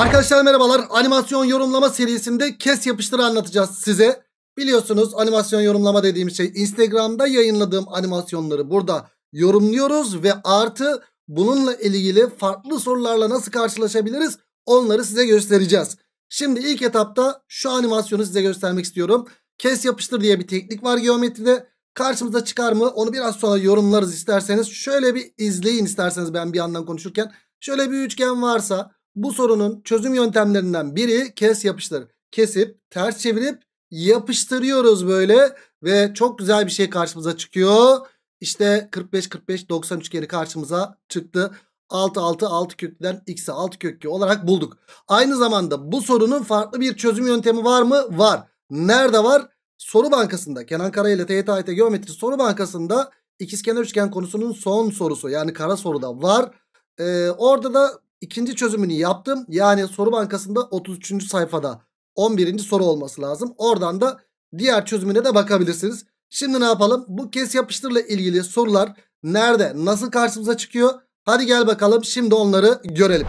Arkadaşlar merhabalar. Animasyon yorumlama serisinde kes yapıştırı anlatacağız size. Biliyorsunuz animasyon yorumlama dediğim şey Instagram'da yayınladığım animasyonları burada yorumluyoruz ve artı bununla ilgili farklı sorularla nasıl karşılaşabiliriz onları size göstereceğiz. Şimdi ilk etapta şu animasyonu size göstermek istiyorum. Kes yapıştır diye bir teknik var geometride. Karşımıza çıkar mı onu biraz sonra yorumlarız isterseniz. Şöyle bir izleyin isterseniz ben bir yandan konuşurken. Şöyle bir üçgen varsa bu sorunun çözüm yöntemlerinden biri kes yapıştır. Kesip ters çevirip yapıştırıyoruz böyle ve çok güzel bir şey karşımıza çıkıyor. İşte 45 45 90 üçgeni karşımıza çıktı. 6 6 6 kökten x'e 6 kökü olarak bulduk. Aynı zamanda bu sorunun farklı bir çözüm yöntemi var mı? Var. Nerede var? Soru bankasında Kenan Kara ile TYT Geometri soru bankasında ikizkenar üçgen konusunun son sorusu yani kara soruda var. Ee, orada da ikinci çözümünü yaptım. Yani soru bankasında 33. sayfada 11. soru olması lazım. Oradan da diğer çözümüne de bakabilirsiniz. Şimdi ne yapalım? Bu kes yapıştırla ilgili sorular nerede, nasıl karşımıza çıkıyor? Hadi gel bakalım şimdi onları görelim.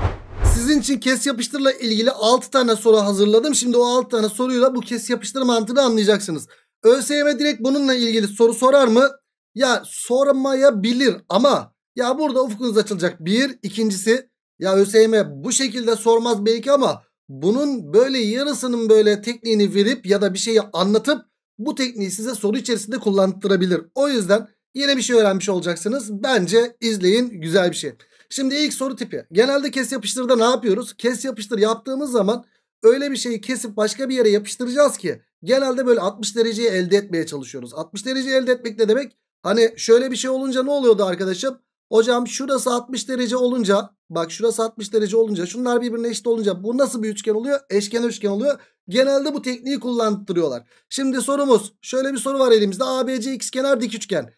Sizin için kes yapıştırla ilgili 6 tane soru hazırladım. Şimdi o 6 tane soruyla bu kes yapıştır mantığını anlayacaksınız. ÖSYM direkt bununla ilgili soru sorar mı? Ya sormayabilir ama ya burada ufkunuz açılacak. Bir, ikincisi ya ÖSYM bu şekilde sormaz belki ama bunun böyle yarısının böyle tekniğini verip ya da bir şeyi anlatıp bu tekniği size soru içerisinde kullandırabilir. O yüzden yine bir şey öğrenmiş olacaksınız. Bence izleyin güzel bir şey. Şimdi ilk soru tipi. Genelde kes yapıştırda ne yapıyoruz? Kes yapıştır yaptığımız zaman öyle bir şeyi kesip başka bir yere yapıştıracağız ki genelde böyle 60 dereceyi elde etmeye çalışıyoruz. 60 dereceyi elde etmek ne demek? Hani şöyle bir şey olunca ne oluyordu arkadaşım? Hocam şurası 60 derece olunca bak şurası 60 derece olunca şunlar birbirine eşit olunca bu nasıl bir üçgen oluyor? Eşkenar üçgen oluyor. Genelde bu tekniği kullandırıyorlar. Şimdi sorumuz şöyle bir soru var elimizde. ABC kenar dik üçgen.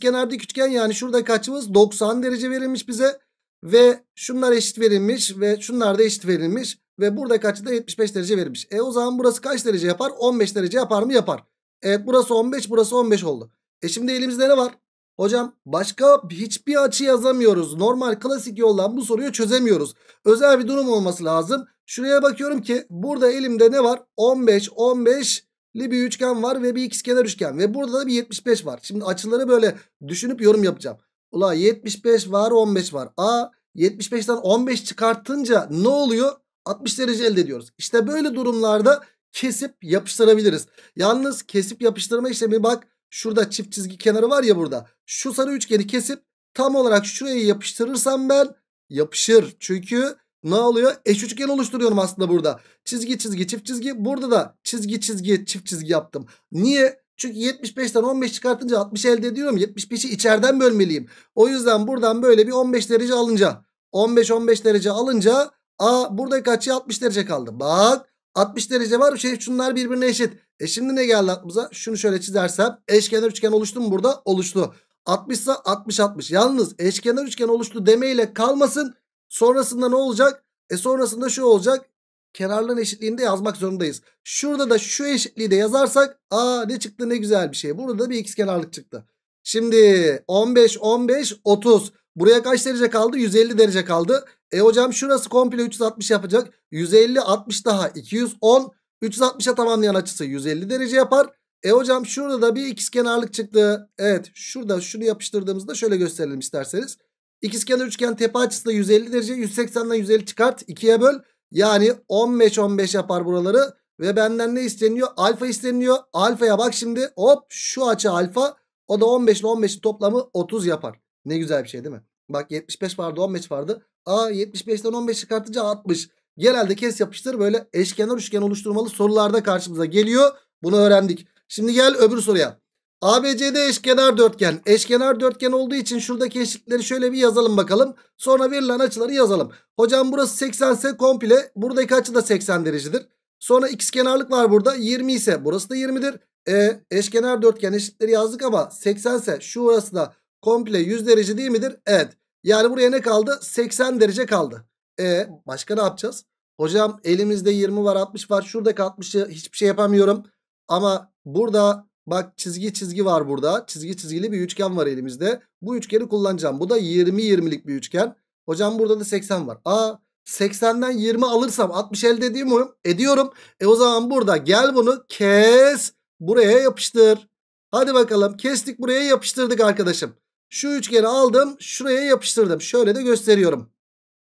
kenar dik üçgen yani şurada kaçımız? 90 derece verilmiş bize. Ve şunlar eşit verilmiş ve şunlar da eşit verilmiş. Ve burada kaçı da 75 derece verilmiş. E o zaman burası kaç derece yapar? 15 derece yapar mı? Yapar. Evet burası 15 burası 15 oldu. E şimdi elimizde ne var? Hocam başka hiçbir açı yazamıyoruz. Normal klasik yoldan bu soruyu çözemiyoruz. Özel bir durum olması lazım. Şuraya bakıyorum ki burada elimde ne var? 15, 15 li bir üçgen var ve bir ikizkenar üçgen. Ve burada da bir 75 var. Şimdi açıları böyle düşünüp yorum yapacağım. Ula 75 var 15 var. A 75'ten 15 çıkartınca ne oluyor? 60 derece elde ediyoruz. İşte böyle durumlarda kesip yapıştırabiliriz. Yalnız kesip yapıştırma işlemi bak Şurada çift çizgi kenarı var ya burada. Şu sarı üçgeni kesip tam olarak şuraya yapıştırırsam ben yapışır. Çünkü ne oluyor? Eş üçgen oluşturuyorum aslında burada. Çizgi çizgi çift çizgi. Burada da çizgi çizgi çift çizgi yaptım. Niye? Çünkü 75'ten 15 çıkartınca 60 elde ediyorum. 75'i içeriden bölmeliyim. O yüzden buradan böyle bir 15 derece alınca 15-15 derece alınca a buradaki açı 60 derece kaldı. Bak 60 derece var. Şey, şunlar birbirine eşit. E şimdi ne geldi aklımıza? Şunu şöyle çizersem. Eşkenar üçgen oluştu mu burada? Oluştu. 60 ise 60 60. Yalnız eşkenar üçgen oluştu demeyle kalmasın. Sonrasında ne olacak? E sonrasında şu olacak. Kenarların eşitliğinde yazmak zorundayız. Şurada da şu eşitliği de yazarsak. Aa ne çıktı ne güzel bir şey. Burada da bir x kenarlık çıktı. Şimdi 15 15 30. Buraya kaç derece kaldı? 150 derece kaldı. E hocam şurası komple 360 yapacak. 150 60 daha 210 360'a tamamlayan açısı 150 derece yapar. E hocam şurada da bir ikizkenarlık çıktı. Evet şurada şunu yapıştırdığımızda şöyle gösterelim isterseniz. İkizkenar üçgen tepe açısı da 150 derece. 180'den 150 çıkart. 2'ye böl. Yani 15 15 yapar buraları. Ve benden ne isteniyor? Alfa isteniyor. Alfaya bak şimdi. Hop şu açı alfa. O da 15 ile 15'in toplamı 30 yapar. Ne güzel bir şey değil mi? Bak 75 vardı 15 vardı. A 75'ten 15 çıkartınca 60. Genelde kes yapıştır böyle eşkenar üçgen oluşturmalı sorularda karşımıza geliyor. Bunu öğrendik. Şimdi gel öbür soruya. ABCD eşkenar dörtgen. Eşkenar dörtgen olduğu için şuradaki eşitleri şöyle bir yazalım bakalım. Sonra verilen açıları yazalım. Hocam burası 80 ise komple buradaki açı da 80 derecedir. Sonra x kenarlık var burada 20 ise burası da 20'dir. E, eşkenar dörtgen eşitleri yazdık ama 80 ise şurası da komple 100 derece değil midir? Evet. Yani buraya ne kaldı? 80 derece kaldı. E başka ne yapacağız? Hocam elimizde 20 var 60 var. Şurada 60'ı hiçbir şey yapamıyorum. Ama burada bak çizgi çizgi var burada. Çizgi çizgili bir üçgen var elimizde. Bu üçgeni kullanacağım. Bu da 20-20'lik bir üçgen. Hocam burada da 80 var. Aa 80'den 20 alırsam 60 elde edeyim mi? Ediyorum. E o zaman burada gel bunu kes. Buraya yapıştır. Hadi bakalım kestik buraya yapıştırdık arkadaşım. Şu üçgeni aldım şuraya yapıştırdım. Şöyle de gösteriyorum.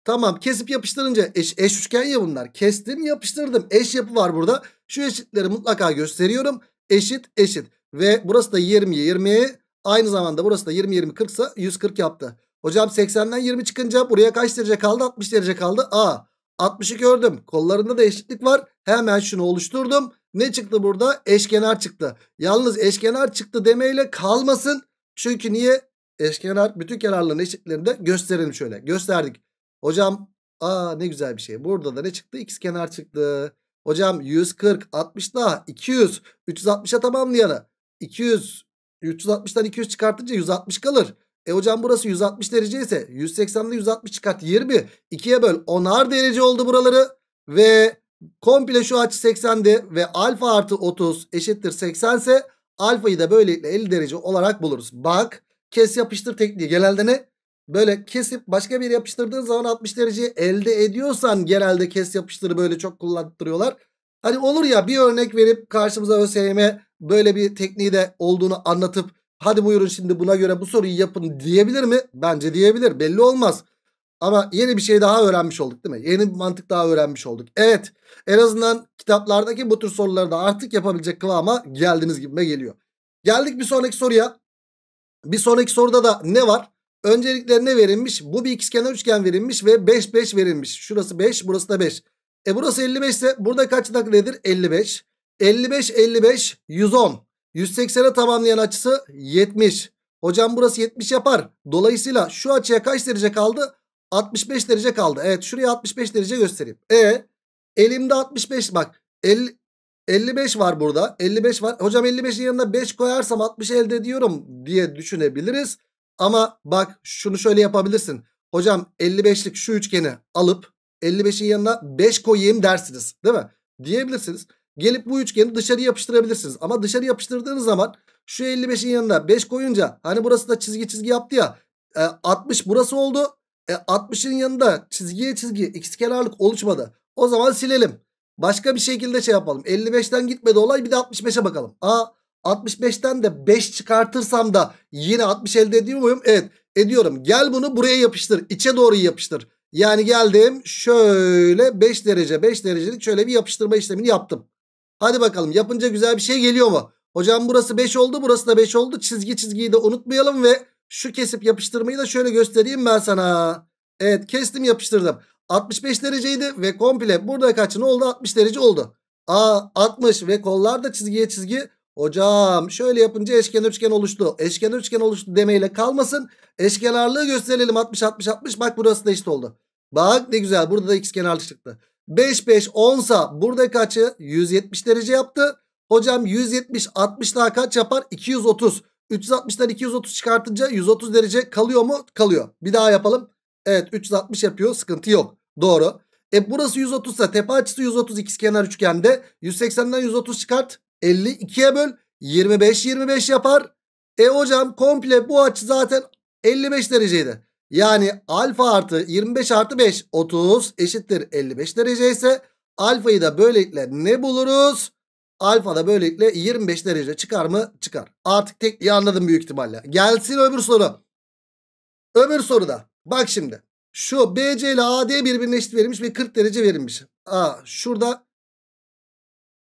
Tamam kesip yapıştırınca eş, eş üçgen ya bunlar. Kestim yapıştırdım. Eş yapı var burada. Şu eşitleri mutlaka gösteriyorum. Eşit eşit. Ve burası da 20 20. Aynı zamanda burası da 20 20 40 ise 140 yaptı. Hocam 80'den 20 çıkınca buraya kaç derece kaldı? 60 derece kaldı. A 60'ı gördüm. Kollarında da eşitlik var. Hemen şunu oluşturdum. Ne çıktı burada? Eşkenar çıktı. Yalnız eşkenar çıktı demeyle kalmasın. Çünkü niye? eşkenar bütün kenarların eşitlerinde gösterelim şöyle. Gösterdik. Hocam aa ne güzel bir şey. Burada da ne çıktı? X kenar çıktı. Hocam 140 60 daha 200 360'a tamamlayana 200 360'dan 200 çıkartınca 160 kalır. E hocam burası 160 derece ise 180'den 160 çıkart 20. 2'ye böl 10'ar derece oldu buraları. Ve komple şu açı 80'de ve alfa artı 30 eşittir 80 ise alfayı da böylelikle 50 derece olarak buluruz. Bak kes yapıştır tekniği. Genelde ne? Böyle kesip başka bir yapıştırdığın zaman 60 derece elde ediyorsan genelde kes yapıştırı böyle çok kullandırıyorlar. Hani olur ya bir örnek verip karşımıza ÖSYM böyle bir tekniği de olduğunu anlatıp hadi buyurun şimdi buna göre bu soruyu yapın diyebilir mi? Bence diyebilir belli olmaz. Ama yeni bir şey daha öğrenmiş olduk değil mi? Yeni bir mantık daha öğrenmiş olduk. Evet en azından kitaplardaki bu tür soruları da artık yapabilecek kıvama geldiğiniz gibime geliyor. Geldik bir sonraki soruya. Bir sonraki soruda da ne var? Öncelikle ne verilmiş? Bu bir ikizkenar üçgen verilmiş ve 5 5 verilmiş. Şurası 5 burası da 5. E burası 55 ise burada kaç dakikadır? 55. 55 55 110. 180'e tamamlayan açısı 70. Hocam burası 70 yapar. Dolayısıyla şu açıya kaç derece kaldı? 65 derece kaldı. Evet şuraya 65 derece göstereyim. E elimde 65 bak. El, 55 var burada. 55 var. Hocam 55'in yanına 5 koyarsam 60 elde ediyorum diye düşünebiliriz. Ama bak şunu şöyle yapabilirsin. Hocam 55'lik şu üçgeni alıp 55'in yanına 5 koyayım dersiniz. Değil mi? Diyebilirsiniz. Gelip bu üçgeni dışarı yapıştırabilirsiniz. Ama dışarı yapıştırdığınız zaman şu 55'in yanına 5 koyunca hani burası da çizgi çizgi yaptı ya. 60 e, burası oldu. E, 60'ın yanında çizgiye çizgi ikiz kenarlık oluşmadı. O zaman silelim. Başka bir şekilde şey yapalım. 55'ten gitmedi olay bir de 65'e bakalım. A, 65'ten de 5 çıkartırsam da yine 60 elde ediyor muyum? Evet ediyorum. Gel bunu buraya yapıştır. İçe doğru yapıştır. Yani geldim şöyle 5 derece 5 derecelik şöyle bir yapıştırma işlemini yaptım. Hadi bakalım yapınca güzel bir şey geliyor mu? Hocam burası 5 oldu burası da 5 oldu. Çizgi çizgiyi de unutmayalım ve şu kesip yapıştırmayı da şöyle göstereyim ben sana. Evet kestim yapıştırdım. 65 dereceydi ve komple burada kaç ne oldu? 60 derece oldu. A 60 ve kollar da çizgiye çizgi. Hocam şöyle yapınca eşkenar üçgen oluştu. Eşkenar üçgen oluştu demeyle kalmasın. Eşkenarlığı gösterelim 60 60 60. Bak burası da eşit oldu. Bak ne güzel burada da ikizkenarlık çıktı. 5 5 10 sa burada kaçı? 170 derece yaptı. Hocam 170 60 daha kaç yapar? 230. 360'dan 230 çıkartınca 130 derece kalıyor mu? Kalıyor. Bir daha yapalım. Evet 360 yapıyor sıkıntı yok. Doğru. E burası 130 ise tepe açısı 130 ikizkenar üçgende 180'den 130 çıkart. 50 2'ye böl 25 25 yapar. E hocam komple bu açı zaten 55 dereceydi. Yani alfa artı 25 artı 5 30 eşittir 55 derece ise alfayı da böylelikle ne buluruz? Alfa da böylelikle 25 derece çıkar mı? Çıkar. Artık tek anladım büyük ihtimalle. Gelsin öbür soru. Öbür soruda. Bak şimdi. Şu BC ile AD birbirine eşit verilmiş ve 40 derece verilmiş. Aa, şurada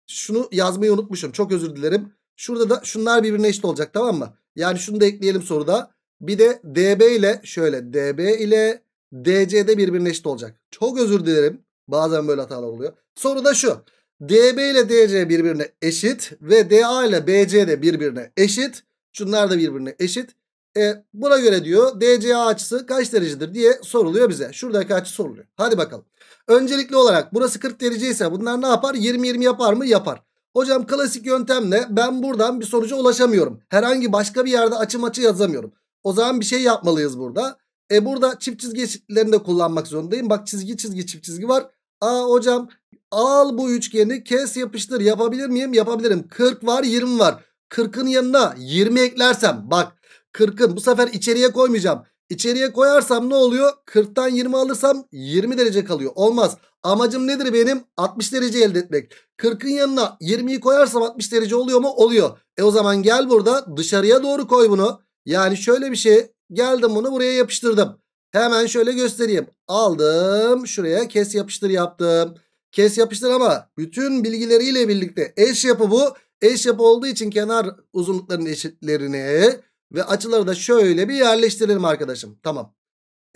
şunu yazmayı unutmuşum. Çok özür dilerim. Şurada da şunlar birbirine eşit olacak tamam mı? Yani şunu da ekleyelim soruda. Bir de DB ile şöyle DB ile DC'de birbirine eşit olacak. Çok özür dilerim. Bazen böyle hatalar oluyor. Soru da şu. DB ile DC birbirine eşit ve DA ile BC de birbirine eşit. Şunlar da birbirine eşit. E, buna göre diyor DCA açısı kaç derecedir diye soruluyor bize. Şuradaki açı soruluyor. Hadi bakalım. Öncelikli olarak burası 40 derece ise bunlar ne yapar? 20-20 yapar mı? Yapar. Hocam klasik yöntemle ben buradan bir sonuca ulaşamıyorum. Herhangi başka bir yerde açı maçı yazamıyorum. O zaman bir şey yapmalıyız burada. E burada çift çizgi eşitlerini de kullanmak zorundayım. Bak çizgi çizgi çift çizgi var. Aa hocam al bu üçgeni kes yapıştır yapabilir miyim? Yapabilirim. 40 var 20 var. 40'ın yanına 20 eklersem bak 40'ın bu sefer içeriye koymayacağım. İçeriye koyarsam ne oluyor? 40'tan 20 alırsam 20 derece kalıyor. Olmaz. Amacım nedir benim? 60 derece elde etmek. 40'ın yanına 20'yi koyarsam 60 derece oluyor mu? Oluyor. E o zaman gel burada dışarıya doğru koy bunu. Yani şöyle bir şey. Geldim bunu buraya yapıştırdım. Hemen şöyle göstereyim. Aldım. Şuraya kes yapıştır yaptım. Kes yapıştır ama bütün bilgileriyle birlikte eş yapı bu. Eş yapı olduğu için kenar uzunluklarının eşitlerini ve açıları da şöyle bir yerleştirelim arkadaşım. Tamam.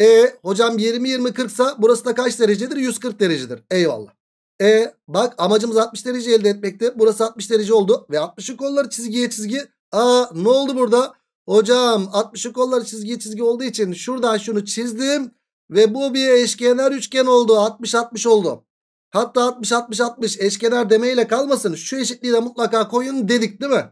E hocam 20 20 40 sa burası da kaç derecedir? 140 derecedir. Eyvallah. E bak amacımız 60 derece elde etmekti. Burası 60 derece oldu ve 60'ın kolları çizgiye çizgi. Aa ne oldu burada? Hocam 60'ın kolları çizgiye çizgi olduğu için şuradan şunu çizdim ve bu bir eşkenar üçgen oldu. 60 60 oldu. Hatta 60 60 60 eşkenar demeyle kalmasın. Şu eşitliği de mutlaka koyun dedik değil mi?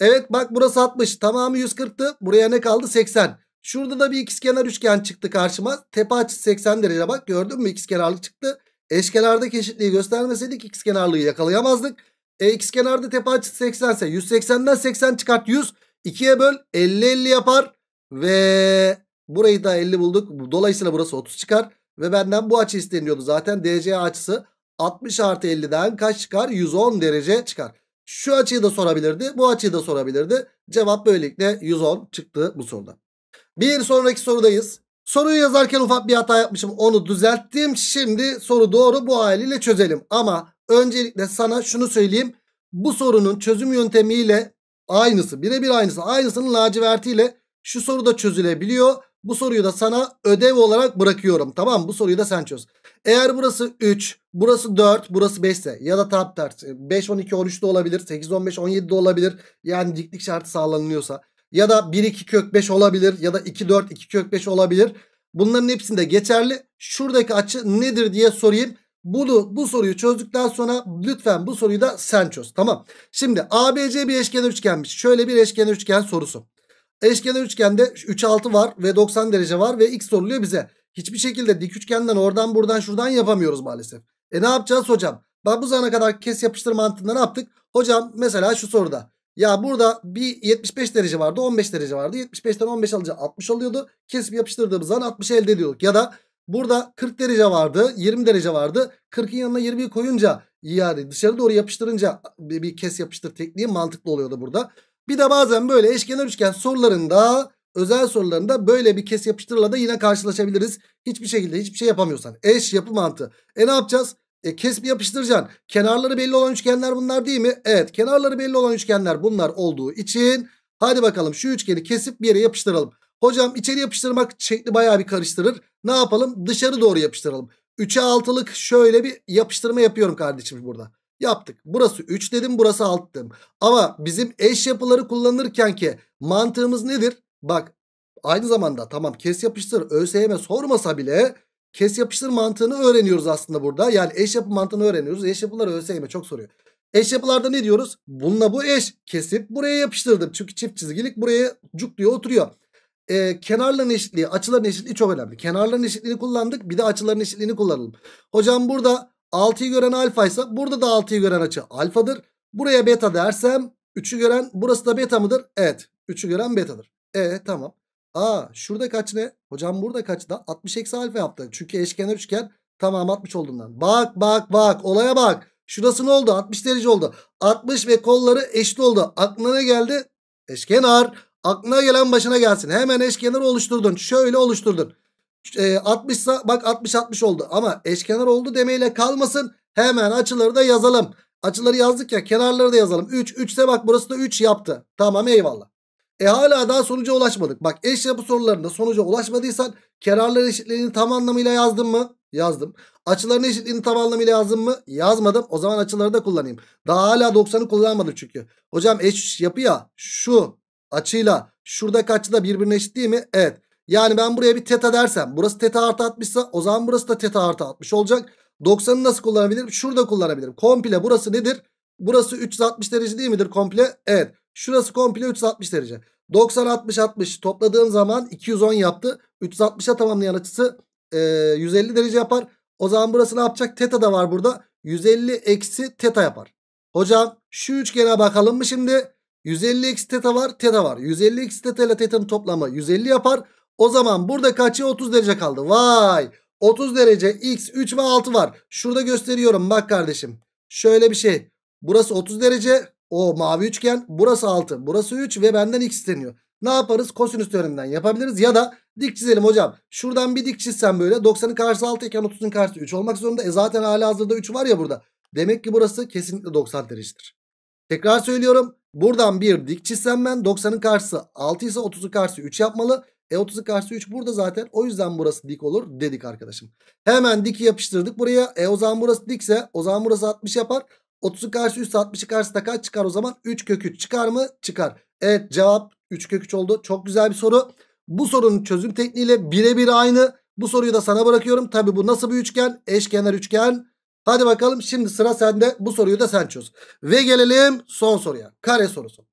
Evet bak burası 60. Tamamı 140'tı. Buraya ne kaldı? 80. Şurada da bir ikizkenar üçgen çıktı karşıma. Tepe açısı 80 derece bak gördün mü ikizkenarlık çıktı. Eşkenardaki eşitliği göstermeseydik ikizkenarlığı yakalayamazdık. E ikizkenarda tepe açısı 80 ise 180'den 80 çıkart 100. 2'ye böl 50 50 yapar. Ve burayı da 50 bulduk. Dolayısıyla burası 30 çıkar. Ve benden bu açı isteniyordu zaten. DC açısı 60 artı 50'den kaç çıkar? 110 derece çıkar. Şu açıyı da sorabilirdi. Bu açıyı da sorabilirdi. Cevap böylelikle 110 çıktı bu soruda. Bir sonraki sorudayız. Soruyu yazarken ufak bir hata yapmışım. Onu düzelttim. Şimdi soru doğru bu haliyle çözelim. Ama öncelikle sana şunu söyleyeyim. Bu sorunun çözüm yöntemiyle aynısı. Birebir aynısı. Aynısının lacivertiyle şu soru da çözülebiliyor. Bu soruyu da sana ödev olarak bırakıyorum. Tamam Bu soruyu da sen çöz. Eğer burası 3, burası 4, burası 5 ise ya da tam tersi 5, 12, 13 de olabilir. 8, 15, 17 de olabilir. Yani diklik şartı sağlanılıyorsa. Ya da 1, 2 kök 5 olabilir. Ya da 2, 4, 2 kök 5 olabilir. Bunların hepsinde geçerli. Şuradaki açı nedir diye sorayım. Bunu bu soruyu çözdükten sonra lütfen bu soruyu da sen çöz. Tamam. Şimdi ABC bir eşkenar üçgenmiş. Şöyle bir eşkenar üçgen sorusu. Eşkenar üçgende 3 6 var ve 90 derece var ve x soruluyor bize. Hiçbir şekilde dik üçgenden oradan buradan şuradan yapamıyoruz maalesef. E ne yapacağız hocam? Bak bu zamana kadar kes yapıştır mantığında ne yaptık? Hocam mesela şu soruda. Ya burada bir 75 derece vardı 15 derece vardı. 75'ten 15 alınca 60 oluyordu. Kesip yapıştırdığımız zaman 60 elde ediyorduk. Ya da burada 40 derece vardı 20 derece vardı. 40'ın yanına 20'yi koyunca yani dışarı doğru yapıştırınca bir, bir kes yapıştır tekniği mantıklı oluyordu burada. Bir de bazen böyle eşkenar üçgen sorularında özel sorularında böyle bir kes yapıştırla da yine karşılaşabiliriz. Hiçbir şekilde hiçbir şey yapamıyorsan. Eş yapı mantığı. E ne yapacağız? E kesip yapıştıracaksın. Kenarları belli olan üçgenler bunlar değil mi? Evet kenarları belli olan üçgenler bunlar olduğu için hadi bakalım şu üçgeni kesip bir yere yapıştıralım. Hocam içeri yapıştırmak şekli baya bir karıştırır. Ne yapalım? Dışarı doğru yapıştıralım. 3'e 6'lık şöyle bir yapıştırma yapıyorum kardeşim burada. Yaptık. Burası 3 dedim burası 6 dedim. Ama bizim eş yapıları kullanırken ki mantığımız nedir? Bak aynı zamanda tamam kes yapıştır ÖSYM e sormasa bile kes yapıştır mantığını öğreniyoruz aslında burada. Yani eş yapı mantığını öğreniyoruz. Eş yapılar ÖSYM e çok soruyor. Eş yapılarda ne diyoruz? Bununla bu eş. Kesip buraya yapıştırdım. Çünkü çift çizgilik buraya cuk diye oturuyor. Ee, kenarların eşitliği, açıların eşitliği çok önemli. Kenarların eşitliğini kullandık. Bir de açıların eşitliğini kullanalım. Hocam burada 6'yı gören alfa ise burada da 6'yı gören açı alfadır. Buraya beta dersem 3'ü gören burası da beta mıdır? Evet. 3'ü gören betadır. E tamam. A şurada kaç ne? Hocam burada kaç da? 60 eksi alfa yaptı. Çünkü eşkenar üçgen tamam 60 olduğundan. Bak bak bak olaya bak. Şurası ne oldu? 60 derece oldu. 60 ve kolları eşit oldu. Aklına ne geldi? Eşkenar. Aklına gelen başına gelsin. Hemen eşkenar oluşturdun. Şöyle oluşturdun. E, 60 ise bak 60 60 oldu. Ama eşkenar oldu demeyle kalmasın. Hemen açıları da yazalım. Açıları yazdık ya kenarları da yazalım. 3 3 ise bak burası da 3 yaptı. Tamam eyvallah. E hala daha sonuca ulaşmadık. Bak eş yapı sorularında sonuca ulaşmadıysan kerarlar eşitliğini tam anlamıyla yazdın mı? Yazdım. Açıların eşitliğini tam anlamıyla yazdım mı? Yazmadım. O zaman açıları da kullanayım. Daha hala 90'ı kullanmadım çünkü. Hocam eş yapı ya şu açıyla şuradaki açı da birbirine eşit değil mi? Evet. Yani ben buraya bir teta dersem burası teta artı 60 o zaman burası da teta artı 60 olacak. 90'ı nasıl kullanabilirim? Şurada kullanabilirim. Komple burası nedir? Burası 360 derece değil midir komple? Evet. Şurası komple 360 derece. 90 60 60 topladığım zaman 210 yaptı. 360'a tamamlayan açısı e, 150 derece yapar. O zaman burası ne yapacak? Teta da var burada. 150 eksi teta yapar. Hocam şu üçgene bakalım mı şimdi? 150 eksi teta var. Teta var. 150 eksi teta ile tetanın toplamı 150 yapar. O zaman burada kaçı? 30 derece kaldı. Vay! 30 derece x 3 ve 6 var. Şurada gösteriyorum bak kardeşim. Şöyle bir şey. Burası 30 derece. O mavi üçgen. Burası 6. Burası 3 ve benden x isteniyor. Ne yaparız? Kosinüs teoreminden yapabiliriz. Ya da dik çizelim hocam. Şuradan bir dik çizsem böyle. 90'ın karşısı 6 iken 30'un karşısı 3 olmak zorunda. E zaten hali hazırda 3 var ya burada. Demek ki burası kesinlikle 90 derecedir. Tekrar söylüyorum. Buradan bir dik çizsem ben 90'ın karşısı 6 ise 30'un karşısı 3 yapmalı. E 30'un karşısı 3 burada zaten. O yüzden burası dik olur dedik arkadaşım. Hemen diki yapıştırdık buraya. E o zaman burası dikse o zaman burası 60 yapar. 30'u karşı üst 60'ı karşısına kaç çıkar o zaman? 3 kök 3 çıkar mı? Çıkar. Evet cevap 3 kök 3 oldu. Çok güzel bir soru. Bu sorunun çözüm tekniğiyle birebir aynı. Bu soruyu da sana bırakıyorum. Tabi bu nasıl bir üçgen? Eşkenar üçgen. Hadi bakalım şimdi sıra sende. Bu soruyu da sen çöz. Ve gelelim son soruya. Kare sorusu.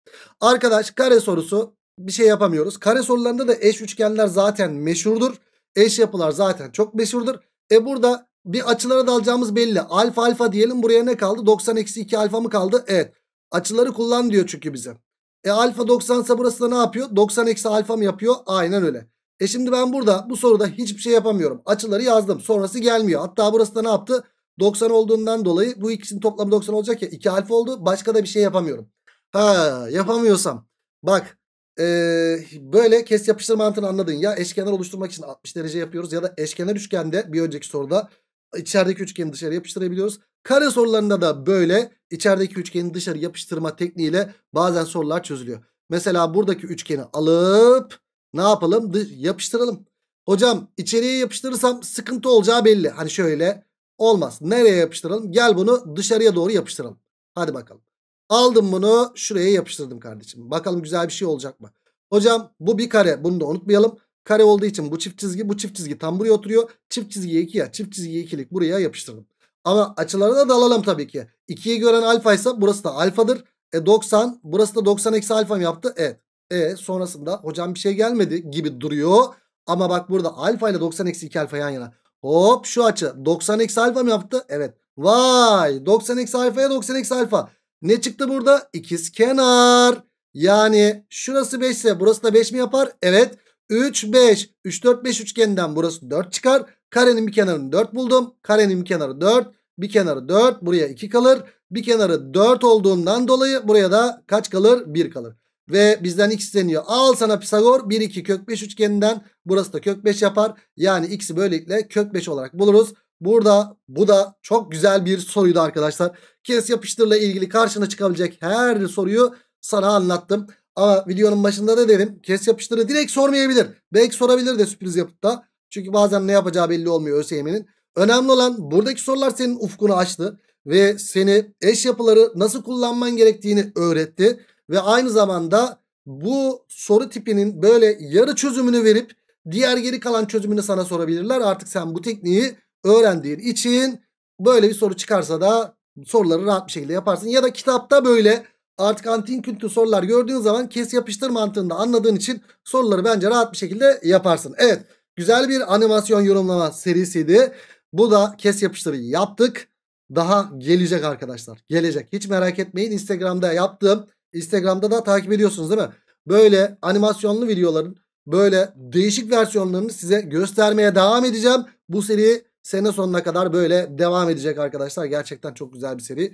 Arkadaş kare sorusu bir şey yapamıyoruz. Kare sorularında da eş üçgenler zaten meşhurdur. Eş yapılar zaten çok meşhurdur. E burada bir açılara dalacağımız belli. Alfa alfa diyelim buraya ne kaldı? 90 eksi 2 alfa mı kaldı? Evet. Açıları kullan diyor çünkü bize. E alfa 90 ise burası da ne yapıyor? 90 eksi alfa mı yapıyor? Aynen öyle. E şimdi ben burada bu soruda hiçbir şey yapamıyorum. Açıları yazdım. Sonrası gelmiyor. Hatta burası da ne yaptı? 90 olduğundan dolayı bu ikisinin toplamı 90 olacak ya. 2 alfa oldu. Başka da bir şey yapamıyorum. Ha yapamıyorsam. Bak ee, böyle kes yapıştır mantığını anladın. Ya eşkenar oluşturmak için 60 derece yapıyoruz ya da eşkenar üçgende bir önceki soruda içerideki üçgeni dışarı yapıştırabiliyoruz. Kare sorularında da böyle içerideki üçgeni dışarı yapıştırma tekniğiyle bazen sorular çözülüyor. Mesela buradaki üçgeni alıp ne yapalım? Yapıştıralım. Hocam içeriye yapıştırırsam sıkıntı olacağı belli. Hani şöyle olmaz. Nereye yapıştıralım? Gel bunu dışarıya doğru yapıştıralım. Hadi bakalım. Aldım bunu şuraya yapıştırdım kardeşim. Bakalım güzel bir şey olacak mı? Hocam bu bir kare. Bunu da unutmayalım. Kare olduğu için bu çift çizgi bu çift çizgi tam buraya oturuyor. Çift çizgi 2 ya çift çizgi 2'lik buraya yapıştırdım. Ama açılara da dalalım tabii ki. 2'yi gören alfa ise burası da alfadır. E 90 burası da 90 eksi alfa mı yaptı? Evet. E sonrasında hocam bir şey gelmedi gibi duruyor. Ama bak burada alfa ile 90 eksi 2 alfa yan yana. Hop şu açı 90 eksi alfa mı yaptı? Evet. Vay 90 eksi alfaya 90 eksi alfa. Ne çıktı burada? İkiz kenar. Yani şurası 5 ise burası da 5 mi yapar? Evet. 3, 5. 3, 4, 5 üçgeninden burası 4 çıkar. Karenin bir kenarını 4 buldum. Karenin bir kenarı 4. Bir kenarı 4. Buraya 2 kalır. Bir kenarı 4 olduğundan dolayı buraya da kaç kalır? 1 kalır. Ve bizden x isteniyor. Al sana Pisagor 1, 2 kök 5 üçgeninden. Burası da kök 5 yapar. Yani x'i böylelikle kök 5 olarak buluruz. Burada bu da çok güzel bir soruydu arkadaşlar. Kes yapıştırla ilgili karşına çıkabilecek her soruyu sana anlattım. Ama videonun başında da dedim kes yapıştırı direkt sormayabilir. Belki sorabilir de sürpriz yapıp da. Çünkü bazen ne yapacağı belli olmuyor ÖSYM'nin. Önemli olan buradaki sorular senin ufkunu açtı. Ve seni eş yapıları nasıl kullanman gerektiğini öğretti. Ve aynı zamanda bu soru tipinin böyle yarı çözümünü verip diğer geri kalan çözümünü sana sorabilirler. Artık sen bu tekniği öğrendiğin için böyle bir soru çıkarsa da soruları rahat bir şekilde yaparsın. Ya da kitapta böyle Artık antin küntü sorular gördüğün zaman kes yapıştır mantığında anladığın için soruları bence rahat bir şekilde yaparsın. Evet güzel bir animasyon yorumlama serisiydi. Bu da kes yapıştırı yaptık. Daha gelecek arkadaşlar gelecek. Hiç merak etmeyin Instagram'da yaptığım Instagram'da da takip ediyorsunuz değil mi? Böyle animasyonlu videoların böyle değişik versiyonlarını size göstermeye devam edeceğim. Bu seri sene sonuna kadar böyle devam edecek arkadaşlar. Gerçekten çok güzel bir seri.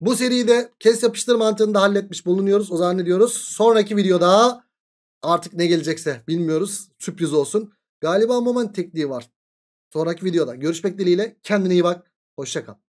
Bu seriyi de kes yapıştır mantığını da halletmiş bulunuyoruz. O zaman diyoruz? Sonraki videoda artık ne gelecekse bilmiyoruz. Sürpriz olsun. Galiba moment tekniği var. Sonraki videoda görüşmek dileğiyle. Kendine iyi bak. Hoşçakal.